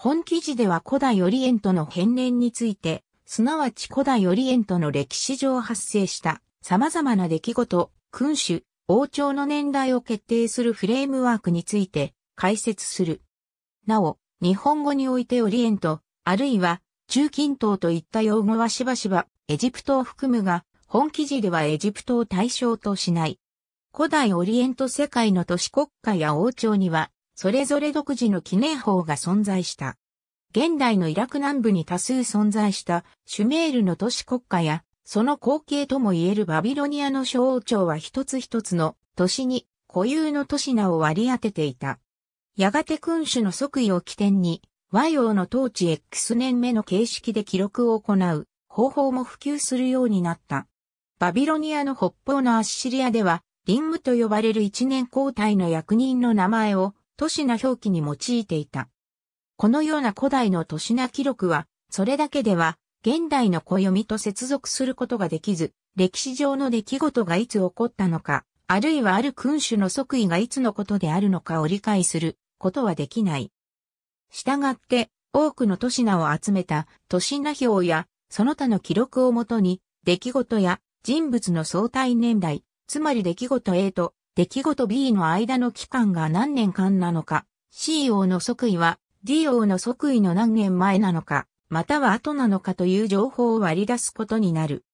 本記事では古代オリエントの変年について、すなわち古代オリエントの歴史上発生した様々な出来事、君主、王朝の年代を決定するフレームワークについて解説する。なお、日本語においてオリエント、あるいは中近東といった用語はしばしばエジプトを含むが、本記事ではエジプトを対象としない。古代オリエント世界の都市国家や王朝にはそれぞれ独自の記念法が存在した。現代のイラク南部に多数存在したシュメールの都市国家や、その後継とも言えるバビロニアの小王朝は一つ一つの都市に固有の都市名を割り当てていた。やがて君主の即位を起点に、和洋の統治 X 年目の形式で記録を行う方法も普及するようになった。バビロニアの北方のアッシリアでは、リンムと呼ばれる一年交代の役人の名前を都市な表記に用いていた。このような古代の都市な記録は、それだけでは、現代の暦と接続することができず、歴史上の出来事がいつ起こったのか、あるいはある君主の即位がいつのことであるのかを理解することはできない。したがって、多くの都市名を集めた都市名表や、その他の記録をもとに、出来事や人物の相対年代、つまり出来事 A と出来事 B の間の期間が何年間なのか、C 王の即位は D 王の即位の何年前なのか、または後なのかという情報を割り出すことになる。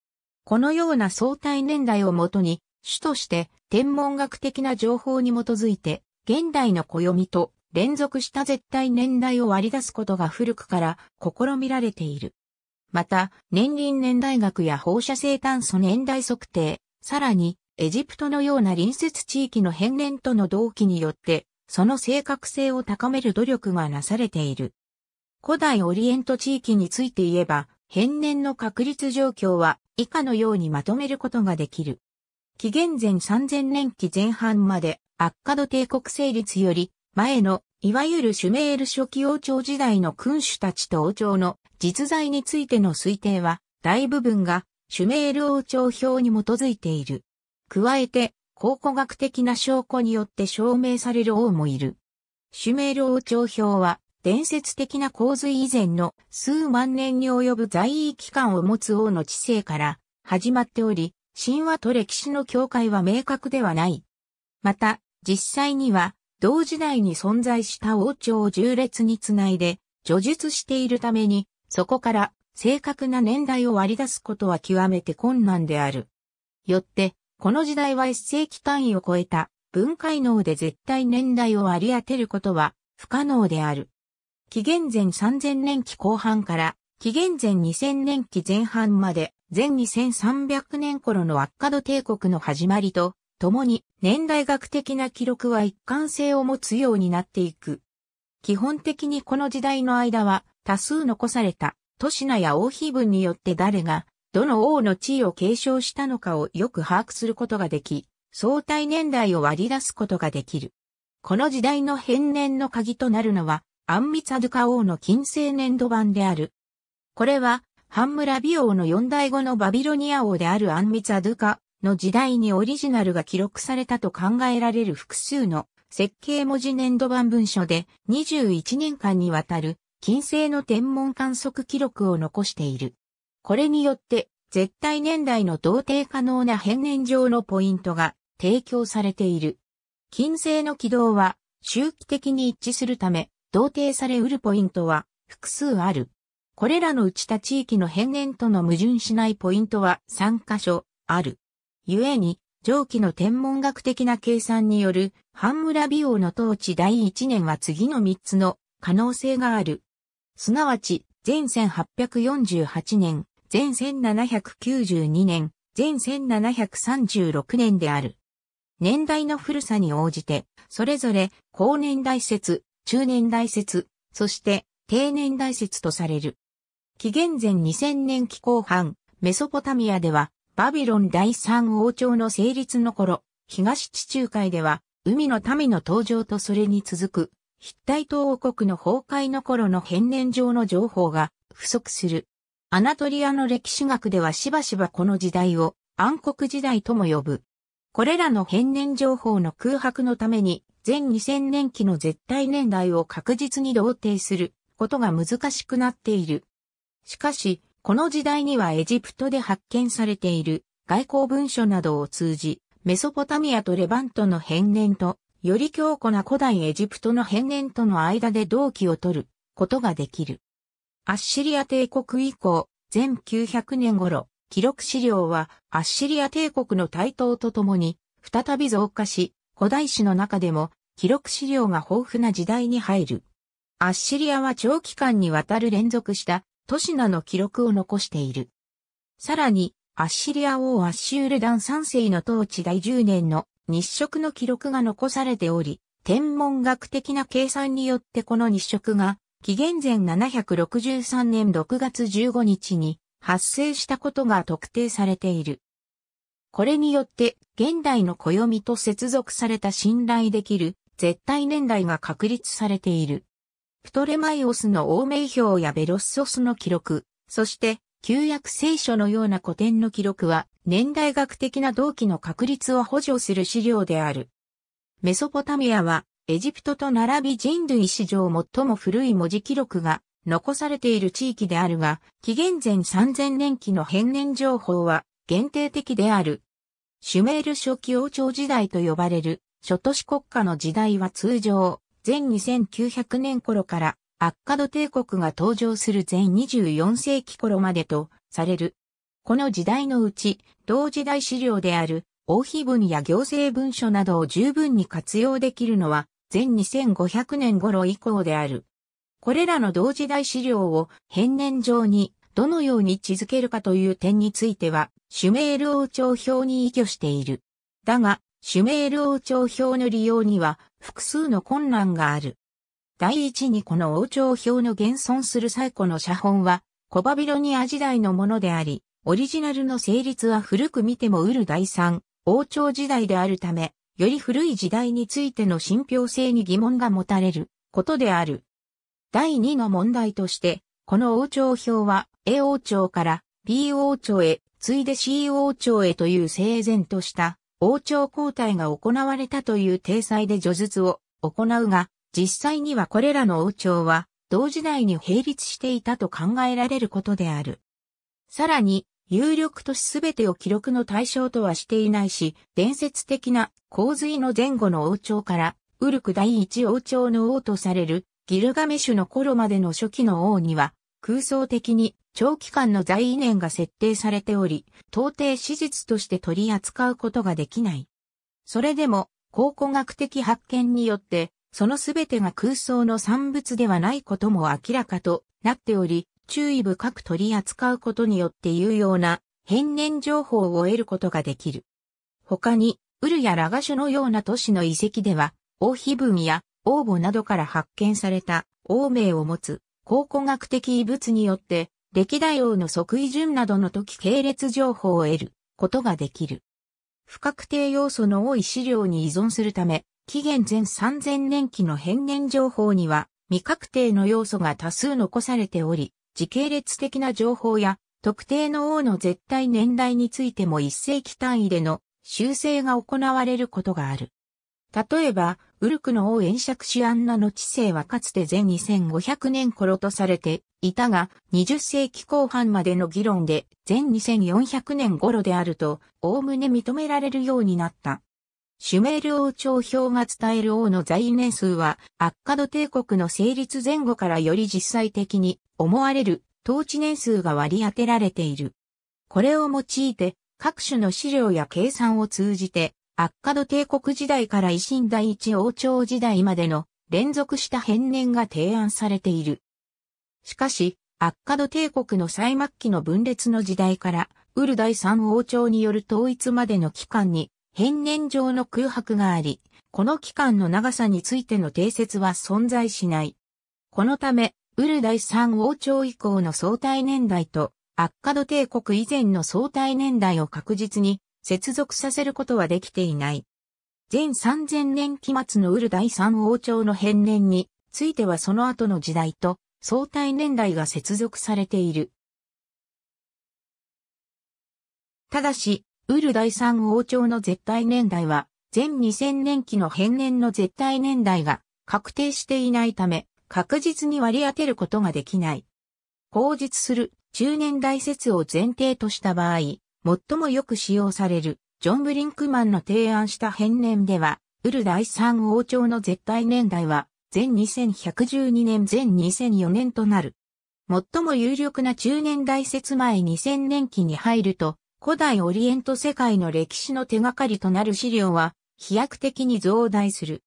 このような相対年代をもとに、主として天文学的な情報に基づいて、現代の暦と連続した絶対年代を割り出すことが古くから試みられている。また、年輪年代学や放射性炭素年代測定、さらにエジプトのような隣接地域の変連との同期によって、その正確性を高める努力がなされている。古代オリエント地域について言えば、変年の確率状況は以下のようにまとめることができる。紀元前3000年期前半まで、アッカド帝国成立より前の、いわゆるシュメール初期王朝時代の君主たちと王朝の実在についての推定は、大部分がシュメール王朝表に基づいている。加えて、考古学的な証拠によって証明される王もいる。シュメール王朝表は、伝説的な洪水以前の数万年に及ぶ在位期間を持つ王の知性から始まっており、神話と歴史の境界は明確ではない。また、実際には、同時代に存在した王朝を重列につないで、叙述しているために、そこから正確な年代を割り出すことは極めて困難である。よって、この時代は一世紀単位を超えた分解能で絶対年代を割り当てることは不可能である。紀元前3000年期後半から紀元前2000年期前半まで前2300年頃のアッカド帝国の始まりと共に年代学的な記録は一貫性を持つようになっていく。基本的にこの時代の間は多数残された都市名や王妃文によって誰がどの王の地位を継承したのかをよく把握することができ、相対年代を割り出すことができる。この時代の変年の鍵となるのは、アンミツアドカ王の近世年度版である。これは、ハンムラビ王の四代後のバビロニア王であるアンミツアドゥカの時代にオリジナルが記録されたと考えられる複数の設計文字年度版文書で21年間にわたる近世の天文観測記録を残している。これによって、絶対年代の同定可能な変年上のポイントが提供されている。金星の軌道は周期的に一致するため、同定されうるポイントは複数ある。これらのうちた地域の変年との矛盾しないポイントは3箇所ある。故に、上記の天文学的な計算による、半村美容の統治第1年は次の3つの可能性がある。すなわち、前1848年、全1792年、全1736年である。年代の古さに応じて、それぞれ、高年代説、中年代説、そして、低年代説とされる。紀元前2000年期後半、メソポタミアでは、バビロン第三王朝の成立の頃、東地中海では、海の民の登場とそれに続く、ヒッタイト王国の崩壊の頃の変年上の情報が不足する。アナトリアの歴史学ではしばしばこの時代を暗黒時代とも呼ぶ。これらの変年情報の空白のために、全2000年期の絶対年代を確実に同定することが難しくなっている。しかし、この時代にはエジプトで発見されている外交文書などを通じ、メソポタミアとレバントの変年と、より強固な古代エジプトの変年との間で同期を取ることができる。アッシリア帝国以降、全900年頃、記録資料はアッシリア帝国の台頭とともに再び増加し、古代史の中でも記録資料が豊富な時代に入る。アッシリアは長期間にわたる連続した都市名の記録を残している。さらに、アッシリア王アッシュールダン三世の統治第10年の日食の記録が残されており、天文学的な計算によってこの日食が紀元前763年6月15日に発生したことが特定されている。これによって現代の暦と接続された信頼できる絶対年代が確立されている。プトレマイオスの王名表やベロッソスの記録、そして旧約聖書のような古典の記録は年代学的な同期の確立を補助する資料である。メソポタミアはエジプトと並び人類史上最も古い文字記録が残されている地域であるが、紀元前3000年期の変年情報は限定的である。シュメール初期王朝時代と呼ばれる、諸都市国家の時代は通常、前2900年頃からアッカド帝国が登場する前24世紀頃までとされる。この時代のうち、同時代資料である、王妃文や行政文書などを十分に活用できるのは、前2500年頃以降である。これらの同時代資料を変年上にどのように築づけるかという点については、シュメール王朝表に依拠している。だが、シュメール王朝表の利用には複数の困難がある。第一にこの王朝表の現存する最古の写本は、コバビロニア時代のものであり、オリジナルの成立は古く見てもウル第三、王朝時代であるため、より古い時代についての信憑性に疑問が持たれることである。第2の問題として、この王朝表は A 王朝から B 王朝へ、ついで C 王朝へという整然とした王朝交代が行われたという体裁で序述を行うが、実際にはこれらの王朝は同時代に並立していたと考えられることである。さらに、有力都市全てを記録の対象とはしていないし、伝説的な洪水の前後の王朝から、ウルク第一王朝の王とされるギルガメシュの頃までの初期の王には、空想的に長期間の在位年が設定されており、到底史実として取り扱うことができない。それでも、考古学的発見によって、そのすべてが空想の産物ではないことも明らかとなっており、注意深く取り扱うことによって有用な変年情報を得ることができる。他に、ウルやラガシュのような都市の遺跡では、王碑文や王墓などから発見された王名を持つ考古学的遺物によって、歴代王の即位順などの時系列情報を得ることができる。不確定要素の多い資料に依存するため、紀元前3000年期の変年情報には未確定の要素が多数残されており、時系列的な情報や特定の王の絶対年代についても一世紀単位での修正が行われることがある。例えば、ウルクの王延釈シアンナの知性はかつて前2500年頃とされていたが、20世紀後半までの議論で前2400年頃であると、おおむね認められるようになった。シュメール王朝表が伝える王の在位年数は、アッカド帝国の成立前後からより実際的に思われる統治年数が割り当てられている。これを用いて各種の資料や計算を通じてアッカド帝国時代から維新第一王朝時代までの連続した変年が提案されている。しかし、アッカド帝国の最末期の分裂の時代から、ウル第三王朝による統一までの期間に変年上の空白があり、この期間の長さについての定説は存在しない。このため、ウル第三王朝以降の相対年代と、アッカド帝国以前の相対年代を確実に接続させることはできていない。前3000年期末のウル第三王朝の変年についてはその後の時代と相対年代が接続されている。ただし、ウル第三王朝の絶対年代は、前2000年期の変年の絶対年代が確定していないため、確実に割り当てることができない。口述する中年代説を前提とした場合、最もよく使用されるジョン・ブリンクマンの提案した変年では、ウル第三王朝の絶対年代は、前2112年前2004年となる。最も有力な中年代説前2000年期に入ると、古代オリエント世界の歴史の手がかりとなる資料は、飛躍的に増大する。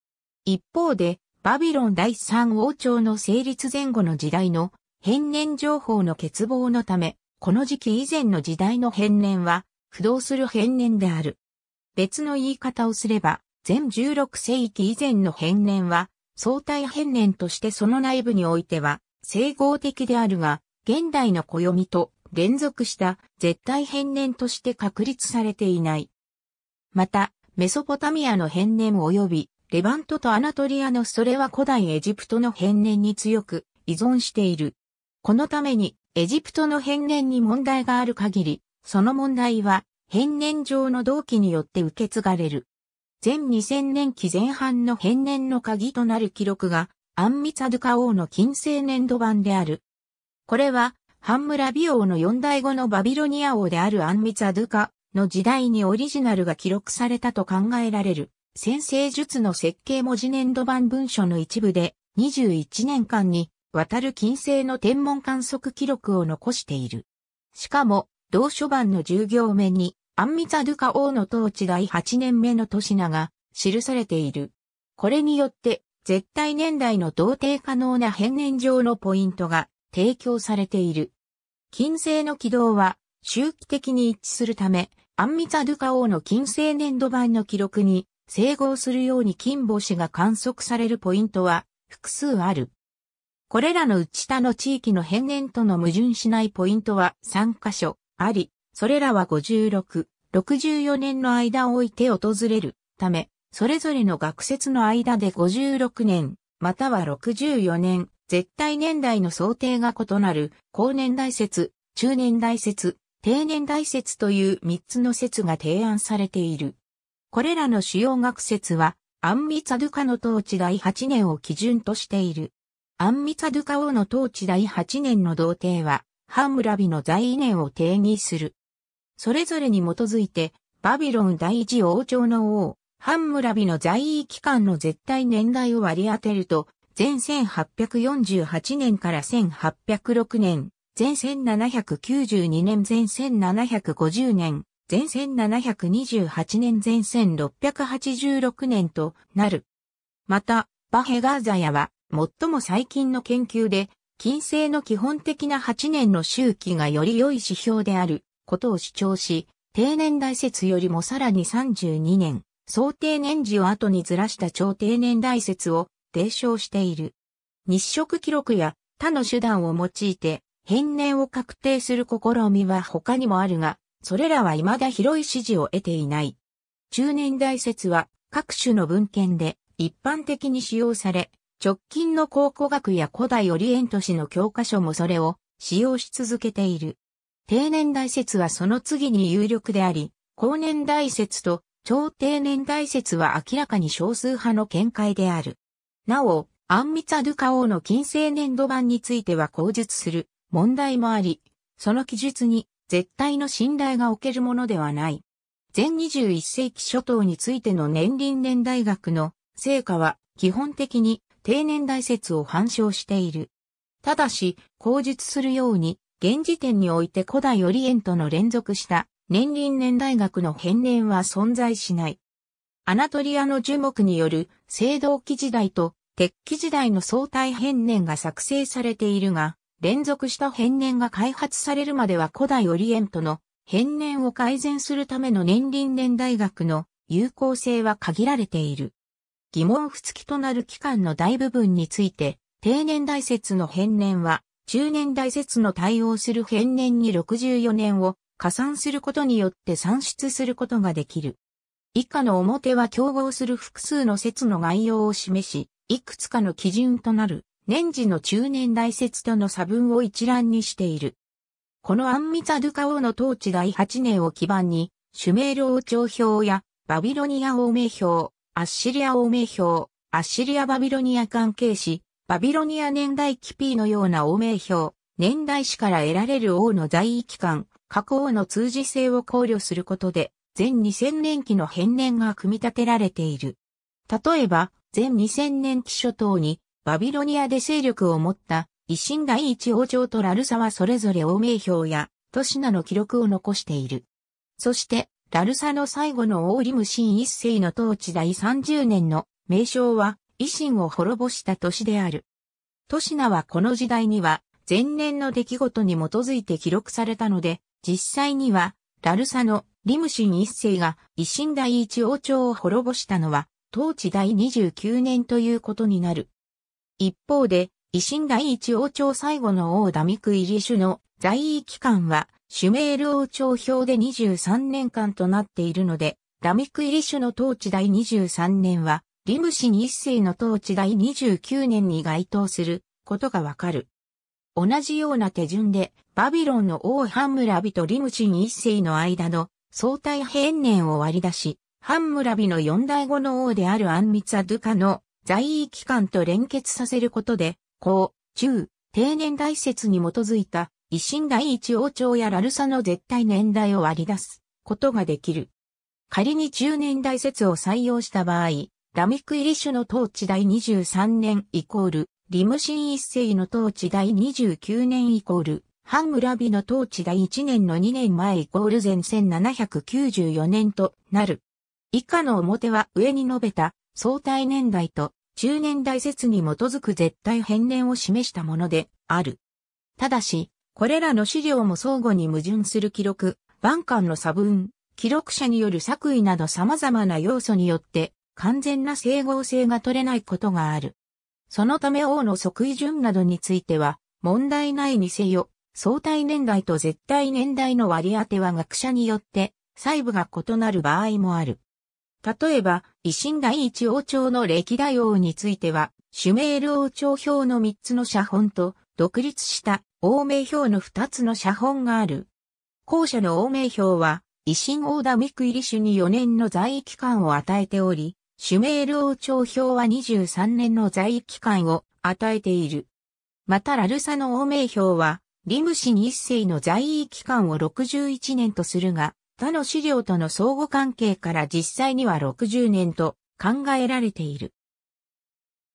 一方で、バビロン第三王朝の成立前後の時代の変年情報の欠乏のため、この時期以前の時代の変年は、不動する変年である。別の言い方をすれば、全16世紀以前の変年は、相対変年としてその内部においては、整合的であるが、現代の暦と連続した絶対変年として確立されていない。また、メソポタミアの変年及びレバントとアナトリアのそれは古代エジプトの変年に強く依存している。このために、エジプトの変年に問題がある限り、その問題は、変年上の同期によって受け継がれる。前2000年期前半の変年の鍵となる記録が、アンミツァドゥカ王の近世年度版である。これは、ハンムラビ王の四代後のバビロニア王であるアンミツァドゥカの時代にオリジナルが記録されたと考えられる。先生術の設計文字年度版文書の一部で、21年間に、渡る金星の天文観測記録を残している。しかも、同書版の従業行目に、アンミザドゥカ王の統治第8年目の年名が記されている。これによって、絶対年代の同定可能な変年上のポイントが提供されている。金星の軌道は周期的に一致するため、アンミツドゥカ王の金星年度版の記録に整合するように金星が観測されるポイントは複数ある。これらの内田の地域の変年との矛盾しないポイントは3箇所あり、それらは56、64年の間を置いて訪れるため、それぞれの学説の間で56年、または64年、絶対年代の想定が異なる、高年代説、中年代説、定年代説という3つの説が提案されている。これらの主要学説は、アンミツァドゥカの統治第8年を基準としている。アンミツァドゥカ王の統治第8年の童貞は、ハンムラビの在位年を定義する。それぞれに基づいて、バビロン第一王朝の王、ハンムラビの在位期間の絶対年代を割り当てると、前1848年から1806年、前1792年前1750年、前線728年前線686年となる。また、バヘガーザヤは、最も最近の研究で、金星の基本的な8年の周期がより良い指標であることを主張し、定年代説よりもさらに32年、想定年次を後にずらした超定年代説を提唱している。日食記録や他の手段を用いて、変年を確定する試みは他にもあるが、それらは未だ広い支持を得ていない。中年代説は各種の文献で一般的に使用され、直近の考古学や古代オリエント史の教科書もそれを使用し続けている。定年代説はその次に有力であり、後年代説と超定年代説は明らかに少数派の見解である。なお、アンミツァドゥカ王の近世年度版については口述する問題もあり、その記述に絶対の信頼がおけるものではない。全21世紀初頭についての年輪年代学の成果は基本的に定年代説を反証している。ただし、口述するように、現時点において古代オリエントの連続した年輪年代学の変年は存在しない。アナトリアの樹木による青銅器時代と鉄器時代の相対変年が作成されているが、連続した変年が開発されるまでは古代オリエントの変年を改善するための年輪年大学の有効性は限られている。疑問不付きとなる期間の大部分について、定年代説の変年は、中年代説の対応する変年に64年を加算することによって算出することができる。以下の表は競合する複数の説の概要を示し、いくつかの基準となる年次の中年大説との差分を一覧にしている。このアンミツドゥカ王の統治第8年を基盤に、シュメール王朝表やバビロニア王名表、アッシリア王名表、アッシリア・バビロニア関係史、バビロニア年代記 P のような王名表、年代史から得られる王の在位期間、過去王の通じ性を考慮することで、全2000年期の変年が組み立てられている。例えば、全2000年期初頭に、バビロニアで勢力を持った維新第一王朝とラルサはそれぞれ王名表や都市名の記録を残している。そして、ラルサの最後の王リムシン一世の統治第30年の名称は維新を滅ぼした都市である。都市名はこの時代には前年の出来事に基づいて記録されたので、実際にはラルサのリムシン一世が維新第一王朝を滅ぼしたのは統治第29年ということになる。一方で、維新第一王朝最後の王ダミクイリシュの在位期間は、シュメール王朝表で23年間となっているので、ダミクイリシュの統治第23年は、リムシン一世の統治第29年に該当することがわかる。同じような手順で、バビロンの王ハンムラビとリムシン一世の間の相対変年を割り出し、ハンムラビの四代後の王であるアンミツアドゥカの在位期間と連結させることで、高、中、定年代説に基づいた、維新第一王朝やラルサの絶対年代を割り出すことができる。仮に中年代説を採用した場合、ラミクイリシュの統治第23年イコール、リムシン一世の統治第29年イコール、ハンムラビの統治第1年の2年前イコール前1794年となる。以下の表は上に述べた相対年代と中年代説に基づく絶対変年を示したものである。ただし、これらの資料も相互に矛盾する記録、万感の差分、記録者による作為など様々な要素によって完全な整合性が取れないことがある。そのため王の即位順などについては、問題ないにせよ、相対年代と絶対年代の割り当ては学者によって細部が異なる場合もある。例えば、維新第一王朝の歴代王については、シュメール王朝表の3つの写本と、独立した王名表の2つの写本がある。後者の王名表は、維新王ダミク入り主に4年の在位期間を与えており、シュメール王朝表は23年の在位期間を与えている。またラルサの王名表は、リムシン一世の在位期間を61年とするが、他の資料との相互関係から実際には60年と考えられている。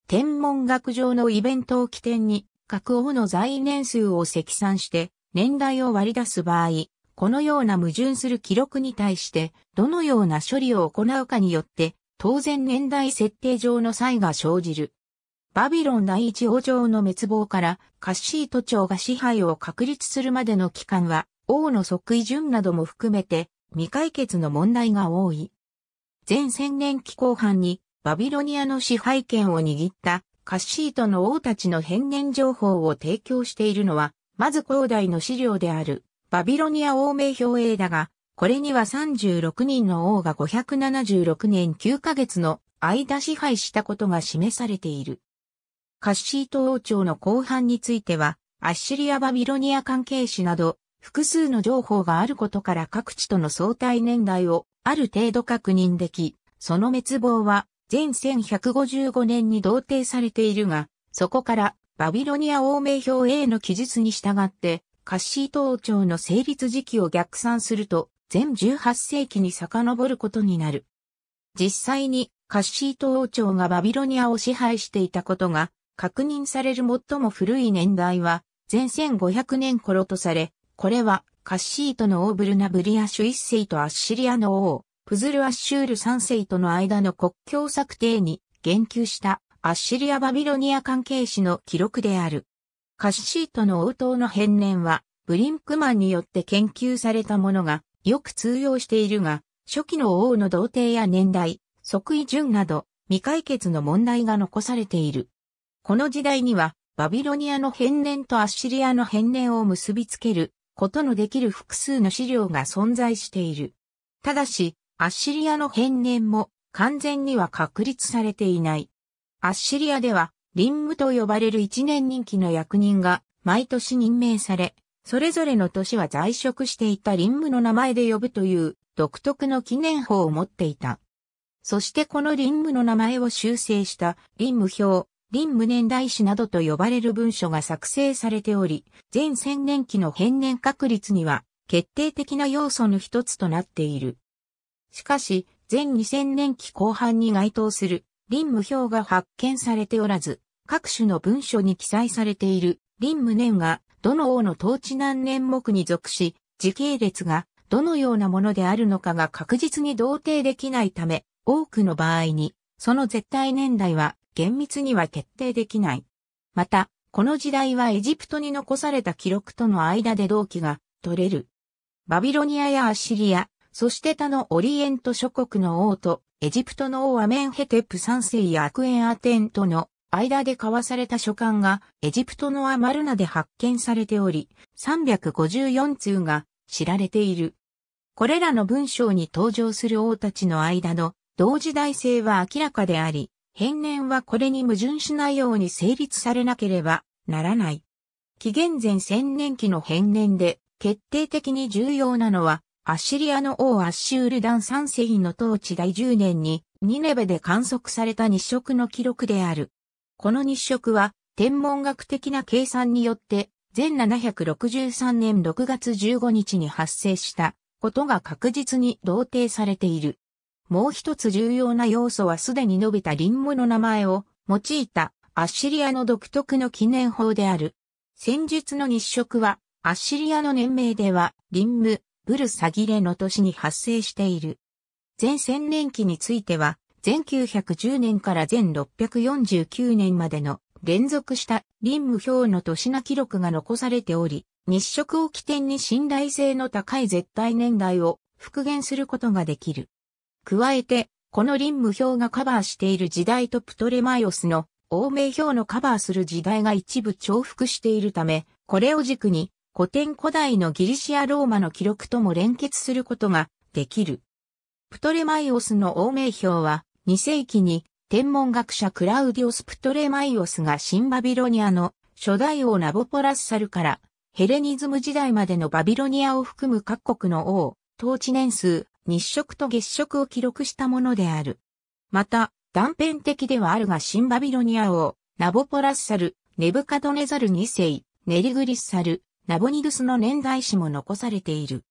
天文学上のイベントを起点に、各王の在位年数を積算して、年代を割り出す場合、このような矛盾する記録に対して、どのような処理を行うかによって、当然年代設定上の差異が生じる。バビロン第一王朝の滅亡からカッシート朝が支配を確立するまでの期間は、王の即位順なども含めて未解決の問題が多い。前千年期後半にバビロニアの支配権を握ったカッシートの王たちの変年情報を提供しているのは、まず広大の資料であるバビロニア王名表映だが、これには36人の王が576年9ヶ月の間支配したことが示されている。カッシート王朝の後半については、アッシリア・バビロニア関係史など、複数の情報があることから各地との相対年代をある程度確認でき、その滅亡は前1155年に同定されているが、そこからバビロニア王名表 A の記述に従って、カッシー王朝の成立時期を逆算すると、全18世紀に遡ることになる。実際にカッシート王朝がバビロニアを支配していたことが確認される最も古い年代は前1500年頃とされ、これは、カッシートの王ブルナブリア主一世とアッシリアの王、プズルアッシュール三世との間の国境策定に言及したアッシリア・バビロニア関係史の記録である。カッシートの応答の変年は、ブリンクマンによって研究されたものがよく通用しているが、初期の王の童貞や年代、即位順など未解決の問題が残されている。この時代には、バビロニアの変年とアッシリアの変年を結びつけることのできる複数の資料が存在している。ただし、アッシリアの変年も完全には確立されていない。アッシリアでは、リンと呼ばれる一年任期の役人が毎年任命され、それぞれの年は在職していた臨務の名前で呼ぶという独特の記念法を持っていた。そしてこのリンの名前を修正した臨務表林無年代史などと呼ばれる文書が作成されており、前千年期の変年確率には決定的な要素の一つとなっている。しかし、前2000年期後半に該当する林無表が発見されておらず、各種の文書に記載されている林無年がどの王の統治何年目に属し、時系列がどのようなものであるのかが確実に同定できないため、多くの場合に、その絶対年代は厳密には決定できない。また、この時代はエジプトに残された記録との間で同期が取れる。バビロニアやアシリア、そして他のオリエント諸国の王とエジプトの王アメンヘテプ3世やアクエンアテンとの間で交わされた書簡がエジプトのアマルナで発見されており、354通が知られている。これらの文章に登場する王たちの間の同時代性は明らかであり、変年はこれに矛盾しないように成立されなければならない。紀元前千年期の変年で決定的に重要なのは、アッシリアの王アッシュールダン3世の統治第10年にニネベで観測された日食の記録である。この日食は天文学的な計算によって全763年6月15日に発生したことが確実に同定されている。もう一つ重要な要素はすでに述べたンゴの名前を用いたアッシリアの独特の記念法である。戦術の日食はアッシリアの年名ではンム、ブルサギレの年に発生している。前千年期については、1910年から1649年までの連続した林無表の年な記録が残されており、日食を起点に信頼性の高い絶対年代を復元することができる。加えて、この臨無表がカバーしている時代とプトレマイオスの欧米表のカバーする時代が一部重複しているため、これを軸に古典古代のギリシア・ローマの記録とも連結することができる。プトレマイオスの欧米表は2世紀に天文学者クラウディオス・プトレマイオスが新バビロニアの初代王ナボポラスサルからヘレニズム時代までのバビロニアを含む各国の王、統治年数、日食と月食を記録したものである。また、断片的ではあるがシンバビロニア王、ナボポラッサル、ネブカドネザル2世、ネリグリッサル、ナボニドスの年代史も残されている。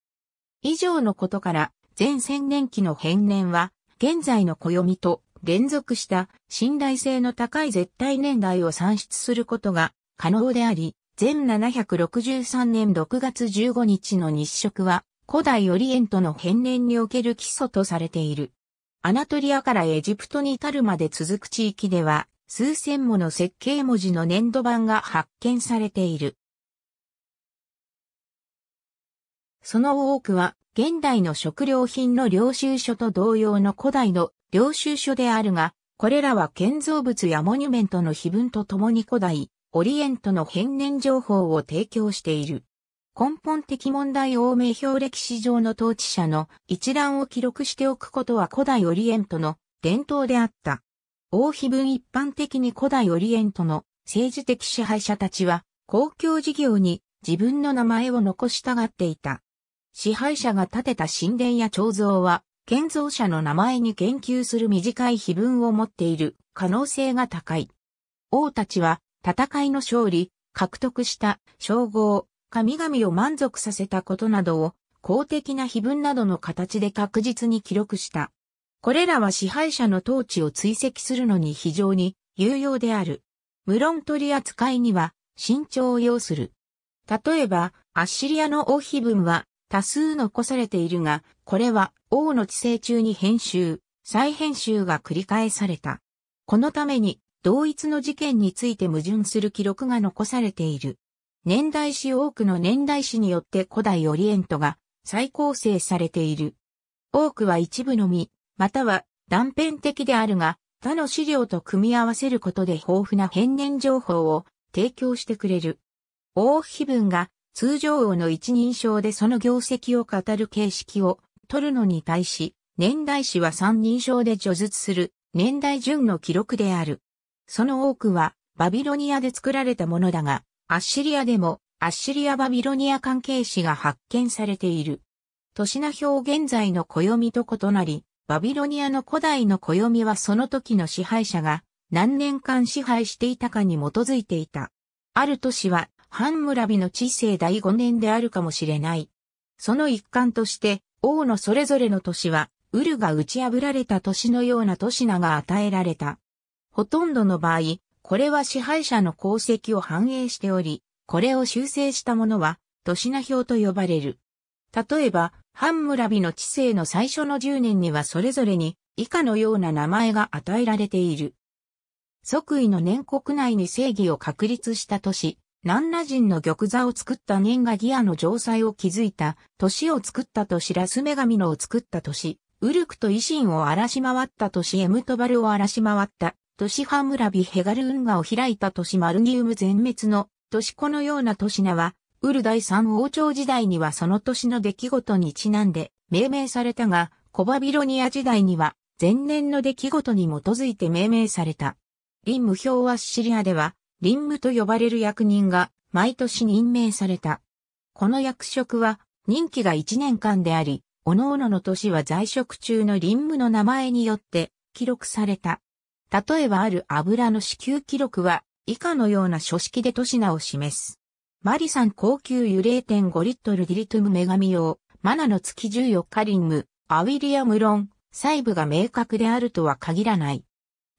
以上のことから、前千年期の変年は、現在の暦と連続した信頼性の高い絶対年代を算出することが可能であり、全763年6月15日の日食は、古代オリエントの変年における基礎とされている。アナトリアからエジプトに至るまで続く地域では、数千もの設計文字の粘土板が発見されている。その多くは、現代の食料品の領収書と同様の古代の領収書であるが、これらは建造物やモニュメントの碑文とともに古代、オリエントの変年情報を提供している。根本的問題欧米表歴史上の統治者の一覧を記録しておくことは古代オリエントの伝統であった。王碑文一般的に古代オリエントの政治的支配者たちは公共事業に自分の名前を残したがっていた。支配者が建てた神殿や彫像は建造者の名前に言及する短い碑文を持っている可能性が高い。王たちは戦いの勝利、獲得した称号、神々を満足させたことなどを公的な碑文などの形で確実に記録した。これらは支配者の統治を追跡するのに非常に有用である。無論取り扱いには慎重を要する。例えば、アッシリアの王碑文は多数残されているが、これは王の治世中に編集、再編集が繰り返された。このために同一の事件について矛盾する記録が残されている。年代史多くの年代史によって古代オリエントが再構成されている。多くは一部のみ、または断片的であるが、他の資料と組み合わせることで豊富な変年情報を提供してくれる。王妃文が通常王の一人称でその業績を語る形式を取るのに対し、年代史は三人称で序述する年代順の記録である。その多くはバビロニアで作られたものだが、アッシリアでも、アッシリア・バビロニア関係史が発見されている。都市名表現在の暦と異なり、バビロニアの古代の暦はその時の支配者が何年間支配していたかに基づいていた。ある都市は、ハンムラビの治世第5年であるかもしれない。その一環として、王のそれぞれの都市は、ウルが打ち破られた都市のような都市名が与えられた。ほとんどの場合、これは支配者の功績を反映しており、これを修正したものは、都市名表と呼ばれる。例えば、ハンムラビの知性の最初の10年にはそれぞれに以下のような名前が与えられている。即位の年国内に正義を確立した都市、南羅人の玉座を作った年がギアの城塞を築いた、年を作った市ラス女神のを作った年、ウルクと維新を荒らし回った都市エムトバルを荒らし回った都市ハムラビヘガル運河を開いた都市マルニウム全滅の都市このような都市名は、ウル第三王朝時代にはその年の出来事にちなんで命名されたが、コバビロニア時代には前年の出来事に基づいて命名された。リンム表はシリアでは、リンムと呼ばれる役人が毎年任命された。この役職は任期が1年間であり、各々の年は在職中の臨務の名前によって記録された。例えばある油の支給記録は以下のような書式で都市名を示す。マリさん高級油0.5リットルディリトゥム女神用、マナの月14カリング、アウィリアムロン、細部が明確であるとは限らない。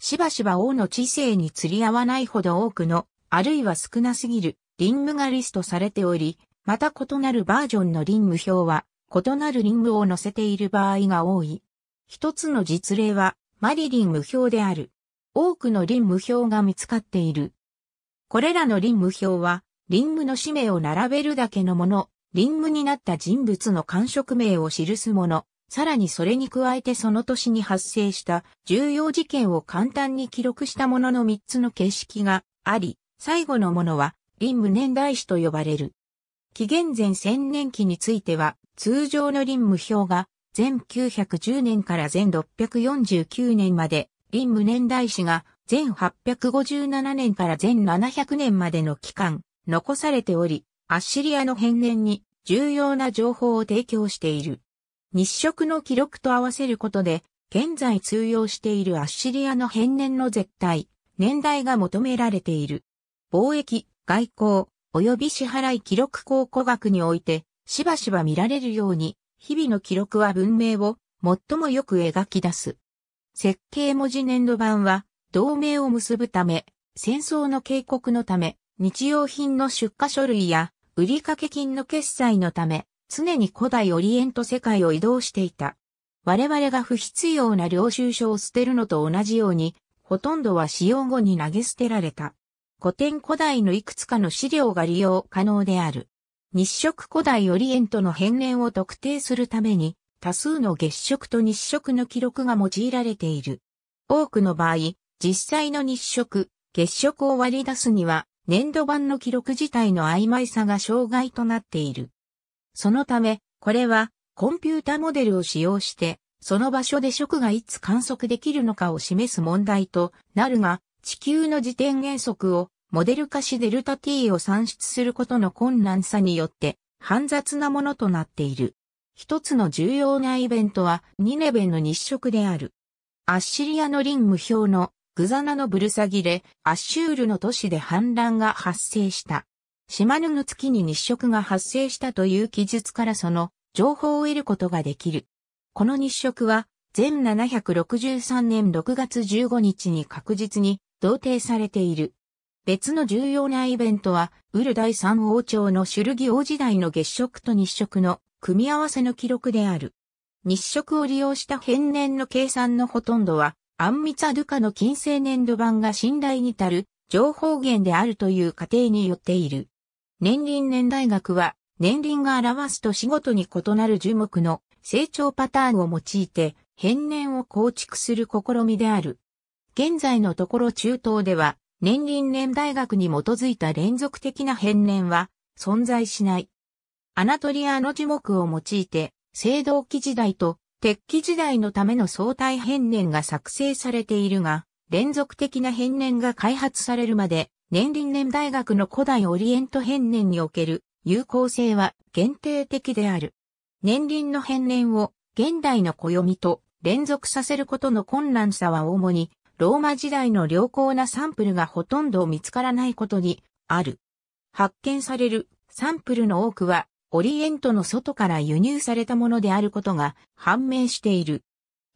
しばしば王の知性に釣り合わないほど多くの、あるいは少なすぎる、リンムがリストされており、また異なるバージョンのリンム表は、異なるリンムを載せている場合が多い。一つの実例は、マリリン無表である。多くの輪無表が見つかっている。これらの輪無表は、輪無の氏名を並べるだけのもの、輪無になった人物の官職名を記すもの、さらにそれに加えてその年に発生した重要事件を簡単に記録したものの3つの形式があり、最後のものは、輪無年代史と呼ばれる。紀元前1000年期については、通常の輪無表が、全910年から全649年まで林無年代史が全857年から全700年までの期間残されており、アッシリアの変年に重要な情報を提供している。日食の記録と合わせることで、現在通用しているアッシリアの変年の絶対、年代が求められている。貿易、外交、及び支払い記録考古学において、しばしば見られるように、日々の記録は文明を最もよく描き出す。設計文字粘土板は、同盟を結ぶため、戦争の警告のため、日用品の出荷書類や、売掛金の決済のため、常に古代オリエント世界を移動していた。我々が不必要な領収書を捨てるのと同じように、ほとんどは使用後に投げ捨てられた。古典古代のいくつかの資料が利用可能である。日食古代オリエントの変年を特定するために、多数の月食と日食の記録が用いられている。多くの場合、実際の日食、月食を割り出すには、年度版の記録自体の曖昧さが障害となっている。そのため、これは、コンピュータモデルを使用して、その場所で食がいつ観測できるのかを示す問題となるが、地球の時点原則をモデル化しデルタ t を算出することの困難さによって、煩雑なものとなっている。一つの重要なイベントはニネベの日食である。アッシリアの輪無表のグザナのブルサギレ、アッシュールの都市で反乱が発生した。島ヌの月に日食が発生したという記述からその情報を得ることができる。この日食は全763年6月15日に確実に同定されている。別の重要なイベントは、ウル第三王朝のシュルギ王時代の月食と日食の組み合わせの記録である。日食を利用した変年の計算のほとんどは、アンミツアドゥカの近世年度版が信頼に足る情報源であるという過程によっている。年輪年代学は、年輪が表すと仕事に異なる樹木の成長パターンを用いて、変年を構築する試みである。現在のところ中東では、年輪年代学に基づいた連続的な変年は存在しない。アナトリアの樹木を用いて、青銅器時代と鉄器時代のための相対変年が作成されているが、連続的な変年が開発されるまで、年輪年大学の古代オリエント変年における有効性は限定的である。年輪の変年を現代の暦と連続させることの困難さは主に、ローマ時代の良好なサンプルがほとんど見つからないことにある。発見されるサンプルの多くはオリエントの外から輸入されたものであることが判明している。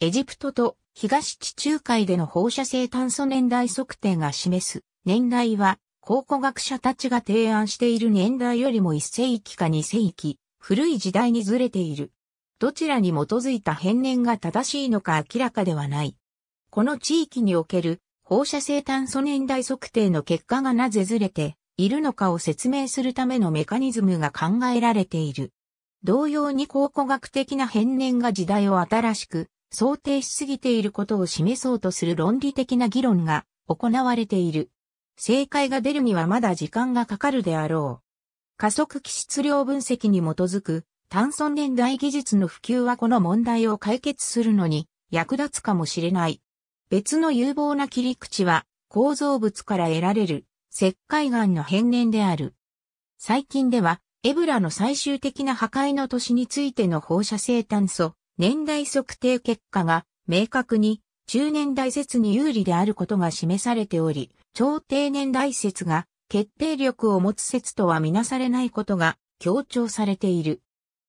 エジプトと東地中海での放射性炭素年代測定が示す年代は考古学者たちが提案している年代よりも1世紀か2世紀、古い時代にずれている。どちらに基づいた変年が正しいのか明らかではない。この地域における放射性炭素年代測定の結果がなぜずれているのかを説明するためのメカニズムが考えられている。同様に考古学的な変年が時代を新しく想定しすぎていることを示そうとする論理的な議論が行われている。正解が出るにはまだ時間がかかるであろう。加速気質量分析に基づく炭素年代技術の普及はこの問題を解決するのに役立つかもしれない。別の有望な切り口は構造物から得られる石灰岩の変年である。最近では、エブラの最終的な破壊の年についての放射性炭素、年代測定結果が、明確に、中年代説に有利であることが示されており、超低年代説が、決定力を持つ説とはみなされないことが強調されている。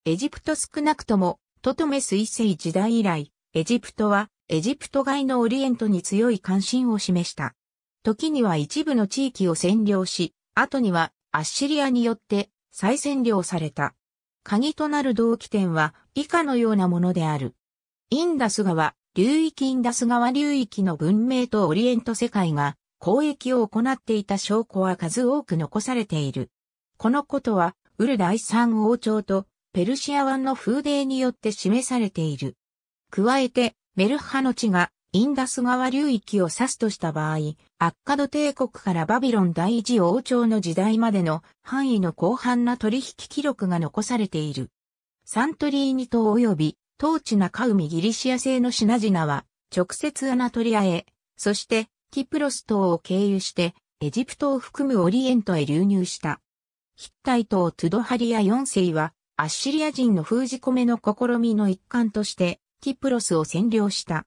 エジプト少なくとも、トトメス一世時代以来、エジプトはエジプト外のオリエントに強い関心を示した。時には一部の地域を占領し、後にはアッシリアによって再占領された。鍵となる同期点は以下のようなものである。インダス川、流域インダス川流域の文明とオリエント世界が交易を行っていた証拠は数多く残されている。このことは、ウル第三王朝とペルシア湾の風泥によって示されている。加えて、メルハの地がインダス川流域を指すとした場合、アッカド帝国からバビロン第一王朝の時代までの範囲の広範な取引記録が残されている。サントリーニ島及び、当地ウミギリシア製の品々は、直接アナトリアへ、そして、キプロス島を経由して、エジプトを含むオリエントへ流入した。ヒッタイ島トゥドハリア4世は、アッシリア人の封じ込めの試みの一環として、キプロスを占領した。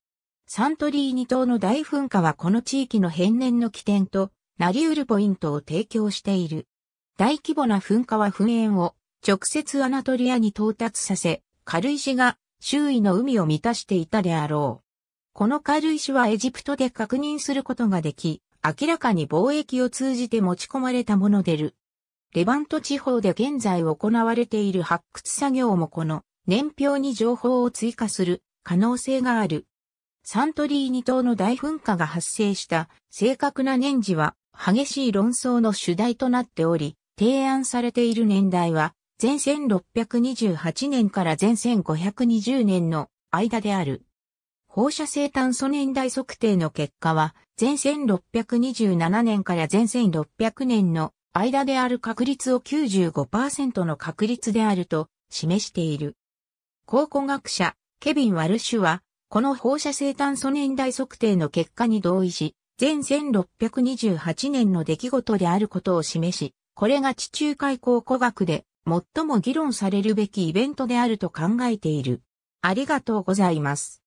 サントリーニ島の大噴火はこの地域の変年の起点となり得るポイントを提供している。大規模な噴火は噴煙を直接アナトリアに到達させ、軽石が周囲の海を満たしていたであろう。この軽石はエジプトで確認することができ、明らかに貿易を通じて持ち込まれたものでる。レバント地方で現在行われている発掘作業もこの年表に情報を追加する可能性がある。サントリーニ島の大噴火が発生した正確な年次は激しい論争の主題となっており、提案されている年代は前1628年から前1520年の間である。放射性炭素年代測定の結果は、前1627年から前1600年の間である確率を95%の確率であると示している。考古学者、ケビン・ワルシュは、この放射性炭素年代測定の結果に同意し、前1628年の出来事であることを示し、これが地中海考古学で最も議論されるべきイベントであると考えている。ありがとうございます。